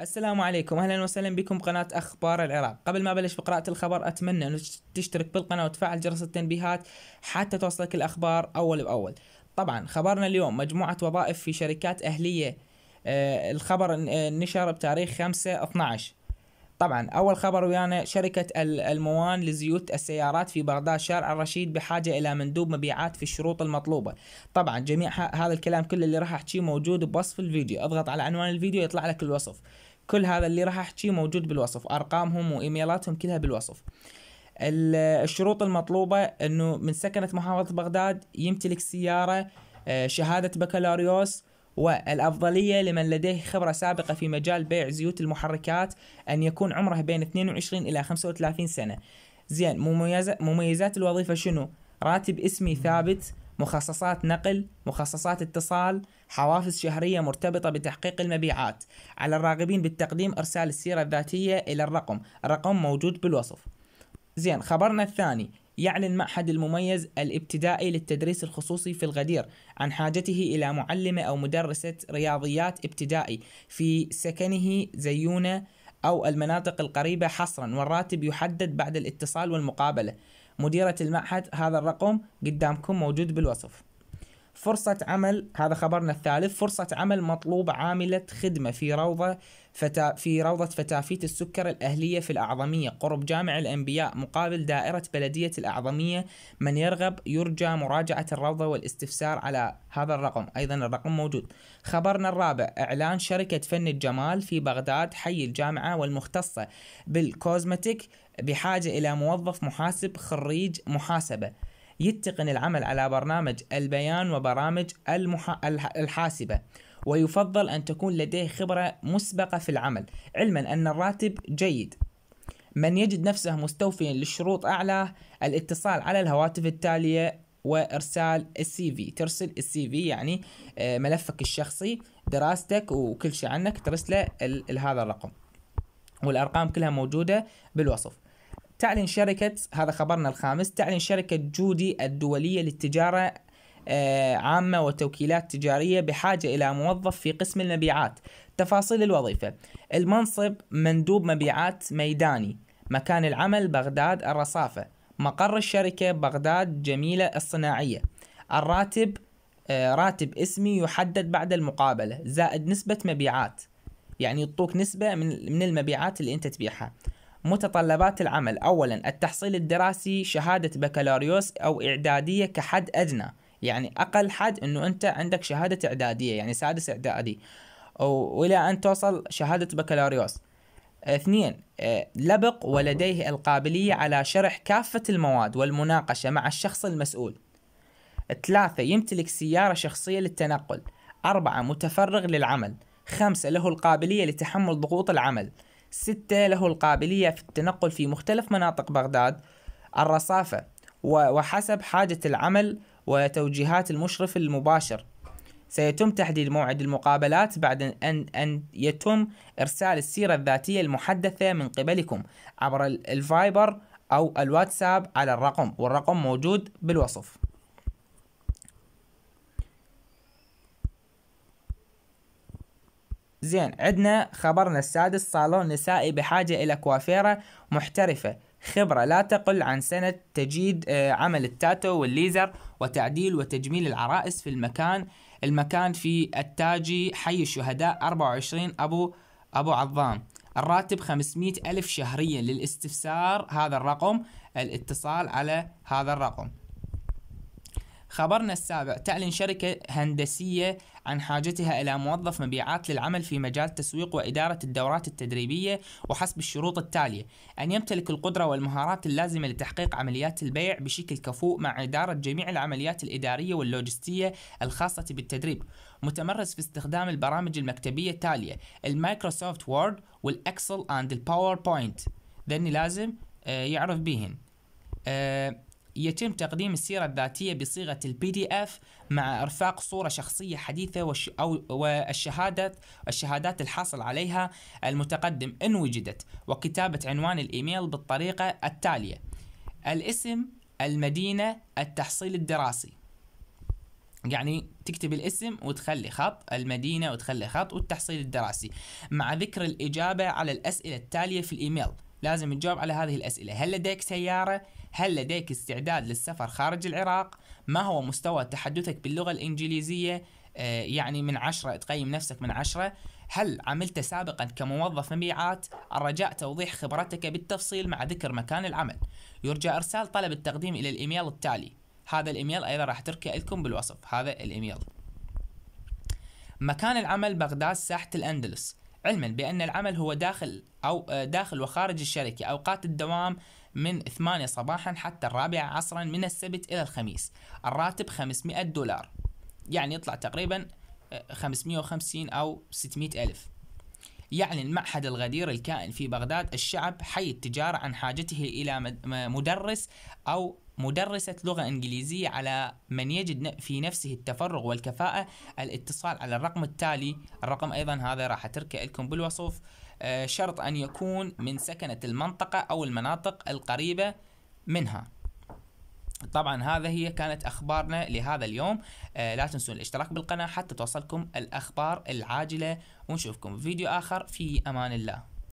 السلام عليكم اهلا وسهلا بكم قناة اخبار العراق قبل ما ابلش بقراءة الخبر اتمنى ان تشترك بالقناة وتفعل جرس التنبيهات حتى توصلك الاخبار اول باول طبعا خبرنا اليوم مجموعة وظائف في شركات اهلية آه الخبر آه، نشر بتاريخ 5 12 طبعا اول خبر ويانا يعني شركه الموان لزيوت السيارات في بغداد شارع الرشيد بحاجه الى مندوب مبيعات في الشروط المطلوبه طبعا جميع هذا الكلام كله اللي راح احكيه موجود بوصف الفيديو اضغط على عنوان الفيديو يطلع لك الوصف كل هذا اللي راح احكيه موجود بالوصف ارقامهم وايميلاتهم كلها بالوصف الشروط المطلوبه انه من سكنه محافظه بغداد يمتلك سياره آه، شهاده بكالوريوس والأفضلية لمن لديه خبرة سابقة في مجال بيع زيوت المحركات أن يكون عمره بين 22 إلى 35 سنة زين مميزات الوظيفة شنو؟ راتب اسمي ثابت مخصصات نقل مخصصات اتصال حوافز شهرية مرتبطة بتحقيق المبيعات على الراغبين بالتقديم إرسال السيرة الذاتية إلى الرقم الرقم موجود بالوصف زين خبرنا الثاني يعلن معهد المميز الابتدائي للتدريس الخصوصي في الغدير عن حاجته إلى معلمة أو مدرسة رياضيات ابتدائي في سكنه زيونة أو المناطق القريبة حصرا والراتب يحدد بعد الاتصال والمقابلة مديرة المعهد هذا الرقم قدامكم موجود بالوصف فرصة عمل هذا خبرنا الثالث فرصة عمل مطلوبة عاملة خدمة في روضة فتا في روضة فتافيت السكر الأهلية في الأعظمية قرب جامع الأنبياء مقابل دائرة بلدية الأعظمية من يرغب يرجى مراجعة الروضة والاستفسار على هذا الرقم أيضا الرقم موجود خبرنا الرابع إعلان شركة فن الجمال في بغداد حي الجامعة والمختصة بالكوزمتيك بحاجة إلى موظف محاسب خريج محاسبة يتقن العمل على برنامج البيان وبرامج المح... الحاسبة ويفضل أن تكون لديه خبرة مسبقة في العمل علما أن الراتب جيد من يجد نفسه مستوفيا للشروط أعلى الاتصال على الهواتف التالية وارسال السي في ترسل السي في يعني آه، ملفك الشخصي دراستك وكل شيء عنك ترسله هذا الرقم والارقام كلها موجوده بالوصف تعلن شركة هذا خبرنا الخامس تعلن شركة جودي الدولية للتجارة آه، عامة وتوكيلات تجارية بحاجة إلى موظف في قسم المبيعات تفاصيل الوظيفة المنصب مندوب مبيعات ميداني مكان العمل بغداد الرصافة مقر الشركة بغداد جميلة الصناعية الراتب آه، راتب اسمي يحدد بعد المقابلة زائد نسبة مبيعات يعني يعطوك نسبة من المبيعات اللي أنت تبيعها متطلبات العمل أولا التحصيل الدراسي شهادة بكالوريوس أو إعدادية كحد أدنى يعني أقل حد أنه أنت عندك شهادة إعدادية يعني سادس إعدادي وإلى أن توصل شهادة بكالوريوس اثنين آه، لبق ولديه القابلية على شرح كافة المواد والمناقشة مع الشخص المسؤول ثلاثة يمتلك سيارة شخصية للتنقل أربعة متفرغ للعمل خمسة له القابلية لتحمل ضغوط العمل ستة له القابلية في التنقل في مختلف مناطق بغداد الرصافة وحسب حاجة العمل وتوجيهات المشرف المباشر سيتم تحديد موعد المقابلات بعد أن, أن يتم إرسال السيرة الذاتية المحدثة من قبلكم عبر الفايبر أو الواتساب على الرقم والرقم موجود بالوصف زين عندنا خبرنا السادس صالون نسائي بحاجة إلى كوافيرة محترفة خبرة لا تقل عن سنة تجيد آه، عمل التاتو والليزر وتعديل وتجميل العرائس في المكان المكان في التاجي حي الشهداء 24 أبو أبو عظام الراتب 500 ألف شهريا للاستفسار هذا الرقم الاتصال على هذا الرقم خبرنا السابع تعلن شركة هندسية عن حاجتها إلى موظف مبيعات للعمل في مجال التسويق وإدارة الدورات التدريبية وحسب الشروط التالية: أن يمتلك القدرة والمهارات اللازمة لتحقيق عمليات البيع بشكل كفوء مع إدارة جميع العمليات الإدارية واللوجستية الخاصة بالتدريب، متمرس في استخدام البرامج المكتبية التالية: المايكروسوفت وورد والإكسل أند الباوربوينت، ذني لازم آه، يعرف بيهن. آه، يتم تقديم السيرة الذاتية بصيغة البي دي اف مع إرفاق صورة شخصية حديثة والش أو والشهادات الشهادات الحاصل عليها المتقدم إن وجدت وكتابة عنوان الإيميل بالطريقة التالية الاسم المدينة التحصيل الدراسي يعني تكتب الاسم وتخلي خط المدينة وتخلي خط والتحصيل الدراسي مع ذكر الإجابة على الأسئلة التالية في الإيميل لازم تجاوب على هذه الأسئلة هل لديك سيارة؟ هل لديك استعداد للسفر خارج العراق؟ ما هو مستوى تحدثك باللغة الإنجليزية؟ آه يعني من عشرة تقيم نفسك من عشرة هل عملت سابقا كموظف مبيعات؟ الرجاء توضيح خبرتك بالتفصيل مع ذكر مكان العمل يرجى إرسال طلب التقديم إلى الإيميل التالي هذا الإيميل أيضا راح تركه لكم بالوصف هذا الإيميل مكان العمل بغداد ساحة الأندلس علما بأن العمل هو داخل أو آه، داخل وخارج الشركة أوقات الدوام من 8 صباحا حتى الرابعة عصرا من السبت إلى الخميس الراتب 500 دولار يعني يطلع تقريبا 550 آه، أو 600 ألف يعلن يعني معهد الغدير الكائن في بغداد الشعب حي التجارة عن حاجته إلى مدرس أو مدرسة لغة إنجليزية على من يجد في نفسه التفرغ والكفاءة الاتصال على الرقم التالي الرقم أيضا هذا راح أتركه لكم بالوصف آه، شرط أن يكون من سكنة المنطقة أو المناطق القريبة منها طبعا هذا هي كانت أخبارنا لهذا اليوم آه، لا تنسون الاشتراك بالقناة حتى توصلكم الأخبار العاجلة ونشوفكم في فيديو آخر في أمان الله